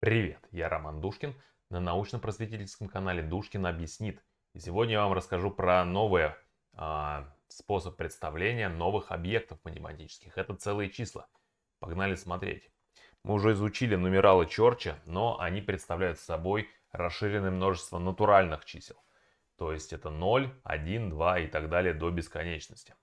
Привет, я Роман Душкин на научно-просветительском канале Душкин объяснит. И сегодня я вам расскажу про новый э, а, способ представления новых объектов математических. Это целые числа. Погнали смотреть. Мы уже изучили нумералы Чорча, но они представляют собой расширенное множество натуральных чисел. То есть это 0, 1, 2 и так далее до бесконечности.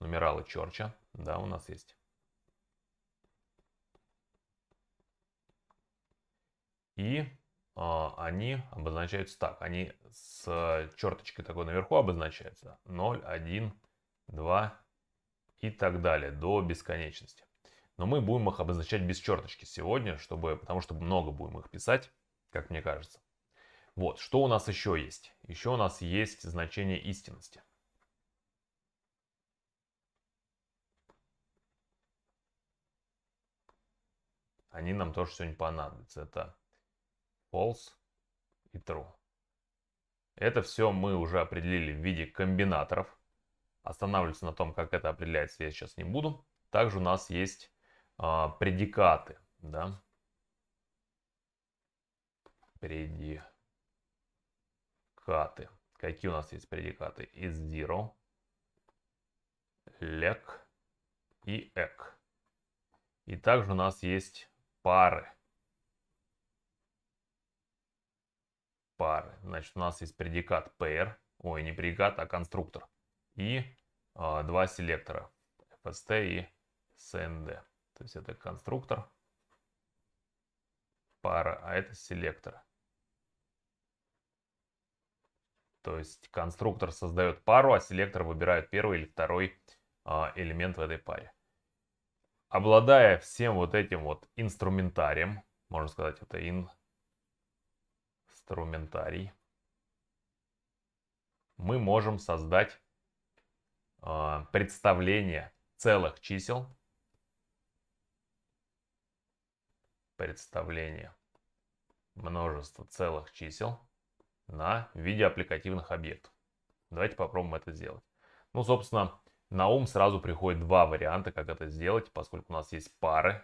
Нумералы Чорча, да, у нас есть. и а, они обозначаются так. Они с черточкой такой наверху обозначаются. 0, 1, 2 и так далее до бесконечности. Но мы будем их обозначать без черточки сегодня, чтобы, потому что много будем их писать, как мне кажется. Вот, что у нас еще есть? Еще у нас есть значение истинности. Они нам тоже сегодня понадобятся. Это false и true. Это все мы уже определили в виде комбинаторов. Останавливаться на том, как это определяется, я сейчас не буду. Также у нас есть а, предикаты. Да? Предикаты. Какие у нас есть предикаты? Из zero, lek и ek. И также у нас есть пары пары. Значит, у нас есть предикат pair, ой, не предикат, а конструктор. И э, два селектора, fst и snd. То есть это конструктор, пара, а это селектор. То есть конструктор создает пару, а селектор выбирает первый или второй э, элемент в этой паре. Обладая всем вот этим вот инструментарием, можно сказать, это инструментарием, инструментарий, мы можем создать э, представление целых чисел. Представление множества целых чисел на виде аппликативных объектов. Давайте попробуем это сделать. Ну, собственно, на ум сразу приходят два варианта, как это сделать, поскольку у нас есть пары.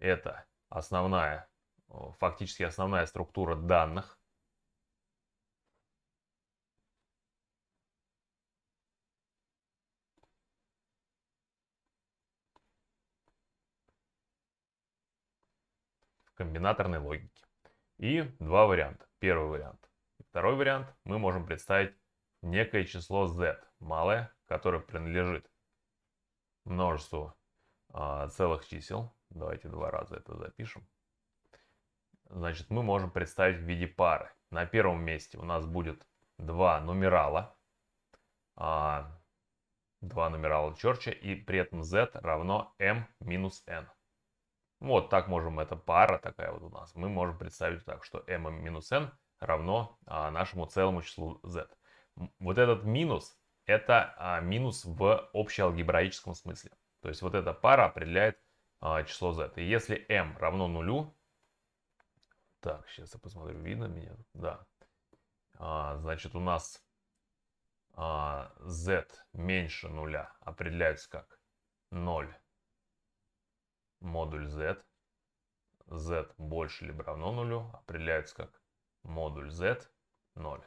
Это основная фактически основная структура данных. в комбинаторной логике. И два варианта. Первый вариант. Второй вариант. Мы можем представить некое число z, малое, которое принадлежит множеству э, целых чисел. Давайте два раза это запишем значит, мы можем представить в виде пары. На первом месте у нас будет два нумерала. А, два нумерала Черча. И при этом z равно m минус n. Вот так можем, это пара такая вот у нас. Мы можем представить так, что m минус n равно а, нашему целому числу z. Вот этот минус, это а, минус в общеалгебраическом смысле. То есть вот эта пара определяет а, число z. И если m равно нулю, так, сейчас я посмотрю, видно меня? Да. А, значит, у нас а, z меньше нуля определяется как 0 модуль z. z больше либо равно нулю определяется как модуль z 0.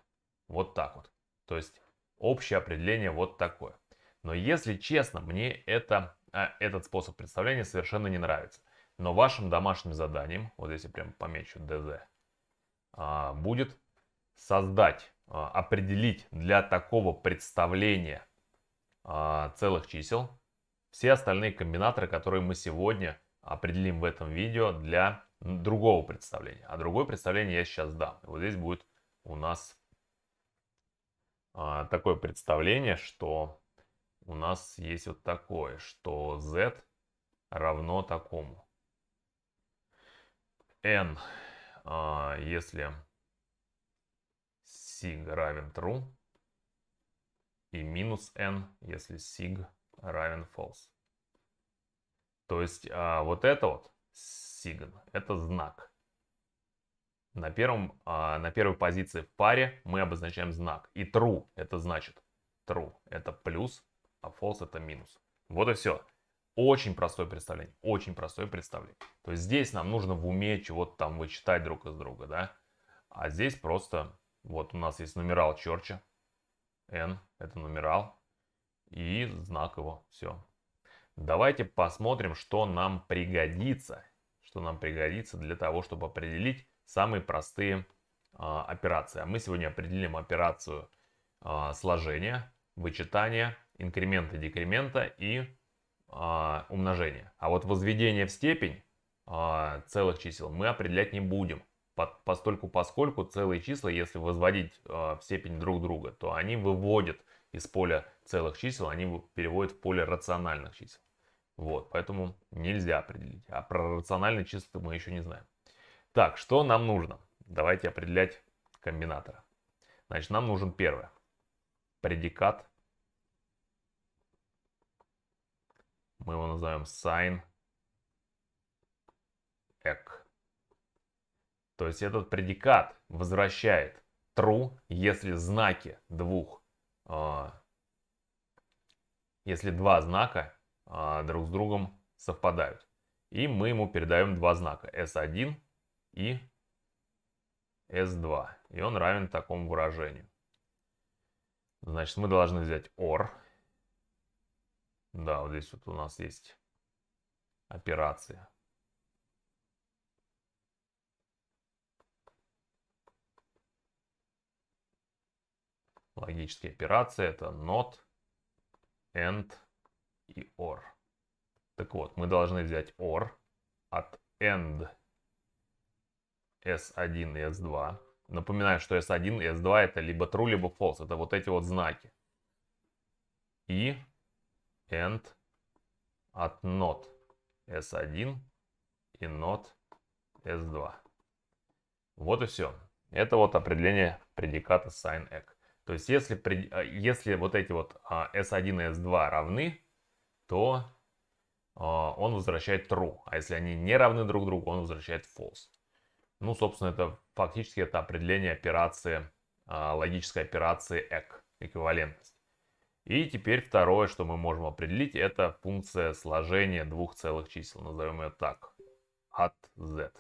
Вот так вот. То есть общее определение вот такое. Но если честно, мне это, а, этот способ представления совершенно не нравится. Но вашим домашним заданием, вот здесь я прям помечу ДЗ, а, будет создать, а, определить для такого представления а, целых чисел все остальные комбинаторы, которые мы сегодня определим в этом видео для другого представления. А другое представление я сейчас дам. Вот здесь будет у нас такое представление, что у нас есть вот такое, что z равно такому n, а, если sig равен true, и минус n, если sig равен false. То есть а, вот это вот sign, это знак. На, первом, а, на первой позиции в паре мы обозначаем знак. И true это значит true это плюс, а false это минус. Вот и все. Очень простое представление, очень простое представление. То есть здесь нам нужно в уме чего-то там вычитать друг из друга, да? А здесь просто, вот у нас есть нумерал черча, n, это нумерал, и знак его, все. Давайте посмотрим, что нам пригодится, что нам пригодится для того, чтобы определить самые простые э, операции. А мы сегодня определим операцию э, сложения, вычитания, инкремента, декремента и а, умножение. А вот возведение в степень а, целых чисел мы определять не будем. Постольку, поскольку целые числа, если возводить а, в степень друг друга, то они выводят из поля целых чисел, они переводят в поле рациональных чисел. Вот, поэтому нельзя определить. А про рациональные числа мы еще не знаем. Так, что нам нужно? Давайте определять комбинатора. Значит, нам нужен первое. Предикат Мы его называем sign ek. То есть этот предикат возвращает true, если знаки двух, э, если два знака э, друг с другом совпадают. И мы ему передаем два знака, s1 и s2. И он равен такому выражению. Значит, мы должны взять or да, вот здесь вот у нас есть операция. Логические операции это not, and и or. Так вот, мы должны взять or от end s1 и s2. Напоминаю, что s1 и s2 это либо true, либо false. Это вот эти вот знаки. И End от нот S1 и нот S2. Вот и все. Это вот определение предиката sign -ec. То есть если, а, если вот эти вот а, S1 и S2 равны, то а, он возвращает true. А если они не равны друг другу, он возвращает false. Ну, собственно, это фактически это определение операции, логической операции EC, эквивалентность. И теперь второе, что мы можем определить, это функция сложения двух целых чисел. Назовем ее так. От z.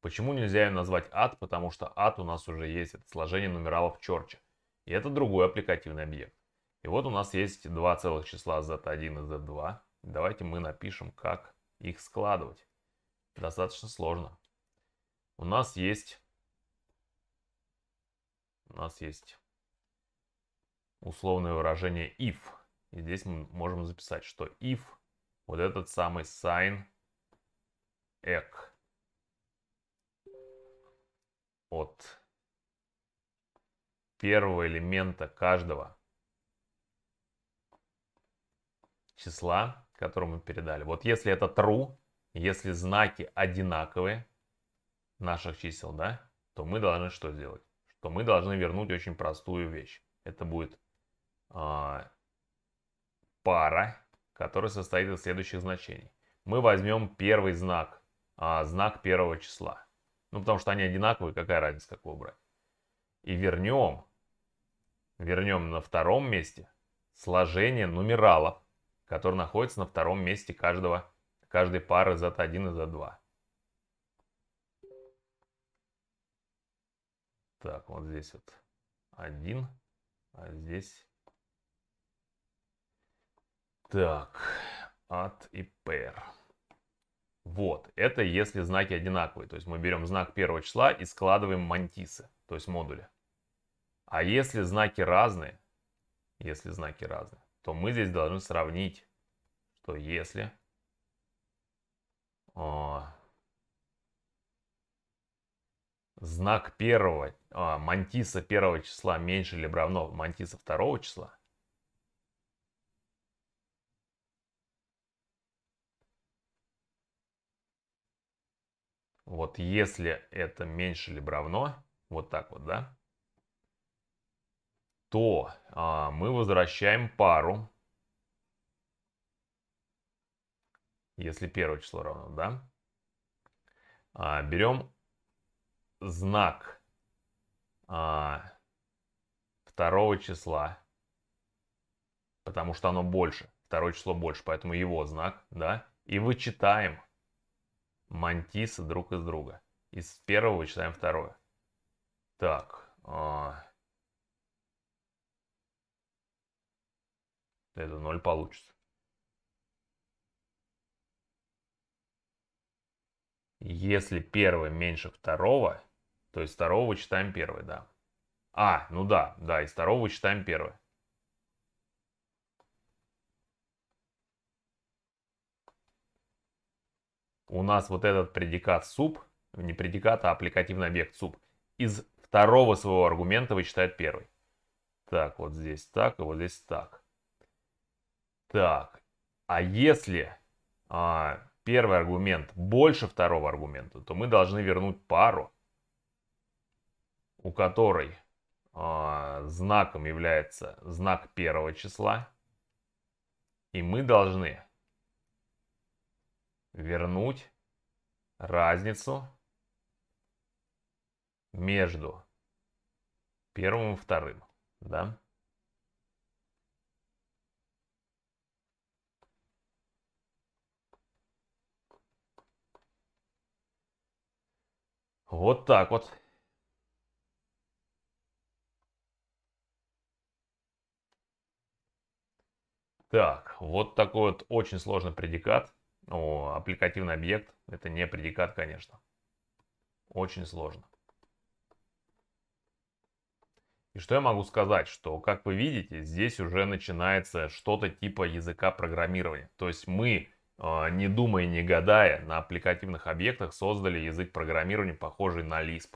Почему нельзя ее назвать от? Потому что от у нас уже есть. Это сложение нумералов Чорча. И это другой аппликативный объект. И вот у нас есть два целых числа z1 и z2. Давайте мы напишем, как их складывать. Достаточно сложно. У нас есть... У нас есть условное выражение if. И здесь мы можем записать, что if вот этот самый sign ec от первого элемента каждого числа, которое мы передали. Вот если это true, если знаки одинаковые наших чисел, да, то мы должны что сделать? Что мы должны вернуть очень простую вещь. Это будет а, пара, которая состоит из следующих значений. Мы возьмем первый знак, а, знак первого числа. Ну, потому что они одинаковые, какая разница, как выбрать. И вернем, вернем на втором месте сложение нумералов, который находится на втором месте каждого, каждой пары Z1 и Z2. Так, вот здесь вот 1, а здесь так, от и pair. Вот, это если знаки одинаковые. То есть мы берем знак первого числа и складываем мантисы, то есть модули. А если знаки разные, если знаки разные, то мы здесь должны сравнить, что если... О, а, знак первого, а, мантиса первого числа меньше или равно мантиса второго числа, Вот если это меньше либо равно, вот так вот, да, то а, мы возвращаем пару. Если первое число равно, да. А, берем знак а, второго числа, потому что оно больше. Второе число больше, поэтому его знак, да. И вычитаем мантисы друг из друга. Из первого вычитаем второе. Так. А... Это ноль получится. Если первое меньше второго, то из второго вычитаем первое, да. А, ну да, да, из второго вычитаем первое. у нас вот этот предикат суп, не предикат, а аппликативный объект суп, из второго своего аргумента вычитает первый. Так, вот здесь так, и вот здесь так. Так, а если а, первый аргумент больше второго аргумента, то мы должны вернуть пару, у которой а, знаком является знак первого числа, и мы должны вернуть разницу между первым и вторым, да? Вот так вот. Так, вот такой вот очень сложный предикат. Ну, аппликативный объект – это не предикат, конечно. Очень сложно. И что я могу сказать, что, как вы видите, здесь уже начинается что-то типа языка программирования. То есть мы, э, не думая, не гадая, на аппликативных объектах создали язык программирования, похожий на Lisp.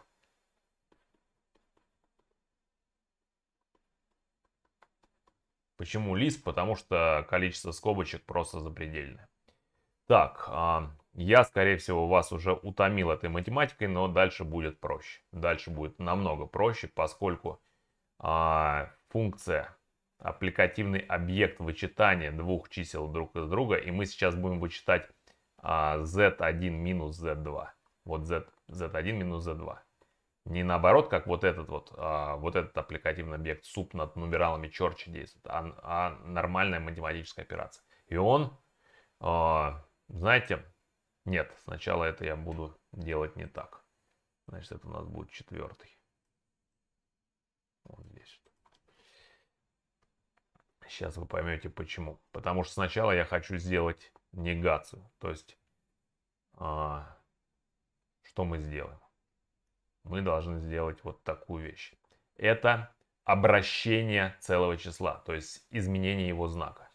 Почему Lisp? Потому что количество скобочек просто запредельное. Так, а, я, скорее всего, вас уже утомил этой математикой, но дальше будет проще. Дальше будет намного проще, поскольку а, функция аппликативный объект вычитания двух чисел друг из друга, и мы сейчас будем вычитать а, z1 минус z2. Вот z, z1 минус z2. Не наоборот, как вот этот вот, вот этот аппликативный объект суп над нумералами черчи действует, а, а нормальная математическая операция. И он знаете, нет, сначала это я буду делать не так. Значит, это у нас будет четвертый. Вот здесь. Сейчас вы поймете почему. Потому что сначала я хочу сделать негацию. То есть, а, что мы сделаем? Мы должны сделать вот такую вещь. Это обращение целого числа, то есть изменение его знака.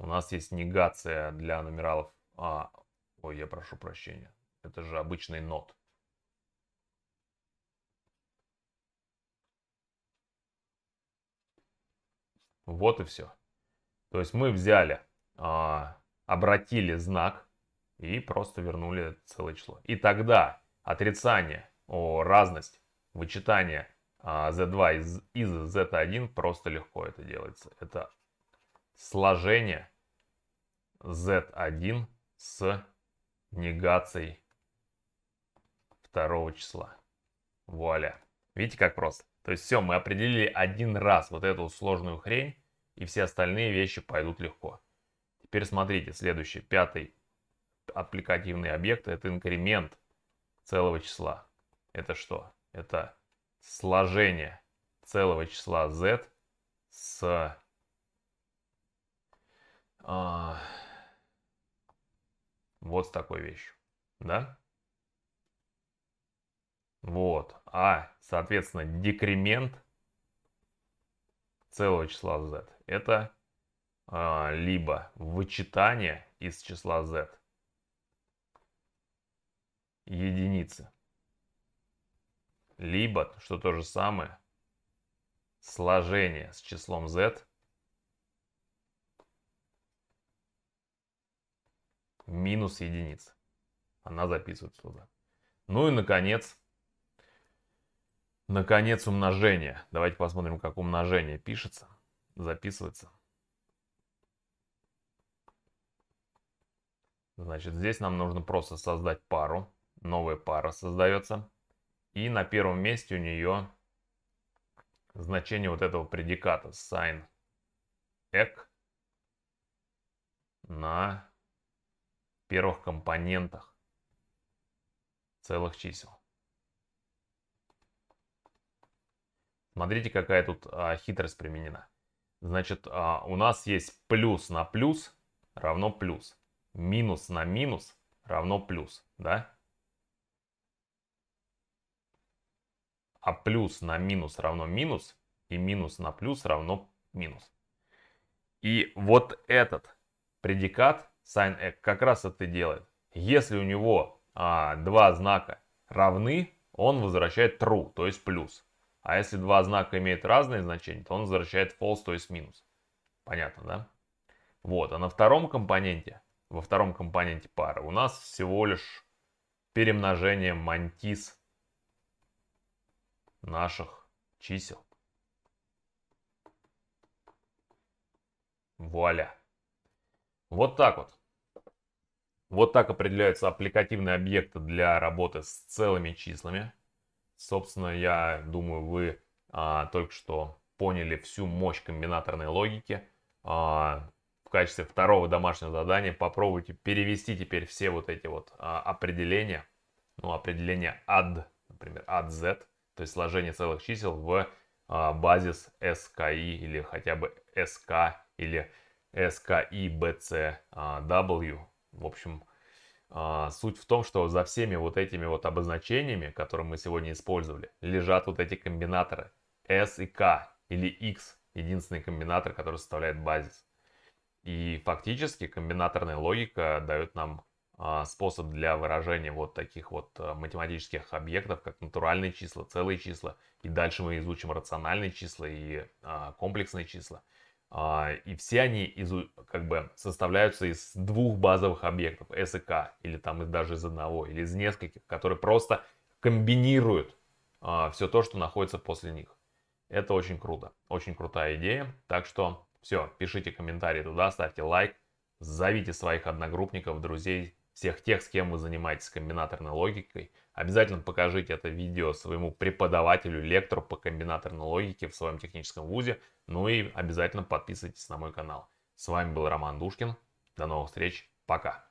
У нас есть негация для нумералов. А, ой, я прошу прощения. Это же обычный нот. Вот и все. То есть мы взяли, а, обратили знак и просто вернули целое число. И тогда отрицание, о, разность, вычитание а, z2 из, из z1 просто легко это делается. Это сложение z1 с негацией второго числа. Вуаля. Видите, как просто? То есть все, мы определили один раз вот эту сложную хрень, и все остальные вещи пойдут легко. Теперь смотрите, следующий, пятый аппликативный объект, это инкремент целого числа. Это что? Это сложение целого числа z с а, вот с такой вещью, да? Вот. А, соответственно, декремент целого числа z. Это а, либо вычитание из числа z единицы, либо, что то же самое, сложение с числом z минус единица. Она записывается туда. Ну и, наконец, наконец умножение. Давайте посмотрим, как умножение пишется, записывается. Значит, здесь нам нужно просто создать пару. Новая пара создается. И на первом месте у нее значение вот этого предиката sin ec на первых компонентах целых чисел. Смотрите, какая тут а, хитрость применена. Значит, а, у нас есть плюс на плюс равно плюс. Минус на минус равно плюс, да? А плюс на минус равно минус, и минус на плюс равно минус. И вот этот предикат Сайн Эк как раз это делает. Если у него а, два знака равны, он возвращает true, то есть плюс. А если два знака имеют разные значения, то он возвращает false, то есть минус. Понятно, да? Вот, а на втором компоненте, во втором компоненте пары у нас всего лишь перемножение мантис наших чисел. Вуаля. Вот так вот. Вот так определяются аппликативные объекты для работы с целыми числами. Собственно, я думаю, вы а, только что поняли всю мощь комбинаторной логики. А, в качестве второго домашнего задания попробуйте перевести теперь все вот эти вот а, определения, ну, определение ad, например, ad z, то есть сложение целых чисел в а, базис SKI или хотя бы SK или SKIBCW а, в общем, а, суть в том, что за всеми вот этими вот обозначениями, которые мы сегодня использовали, лежат вот эти комбинаторы S и K или X, единственный комбинатор, который составляет базис. И фактически комбинаторная логика дает нам а, способ для выражения вот таких вот а, математических объектов, как натуральные числа, целые числа. И дальше мы изучим рациональные числа и комплексные числа. А, и все они из, как бы составляются из двух базовых объектов S или там даже из одного, или из нескольких, которые просто комбинируют а, все то, что находится после них. Это очень круто, очень крутая идея. Так что все, пишите комментарии туда, ставьте лайк, зовите своих одногруппников, друзей, всех тех, с кем вы занимаетесь комбинаторной логикой, Обязательно покажите это видео своему преподавателю, лектору по комбинаторной логике в своем техническом вузе. Ну и обязательно подписывайтесь на мой канал. С вами был Роман Душкин. До новых встреч. Пока.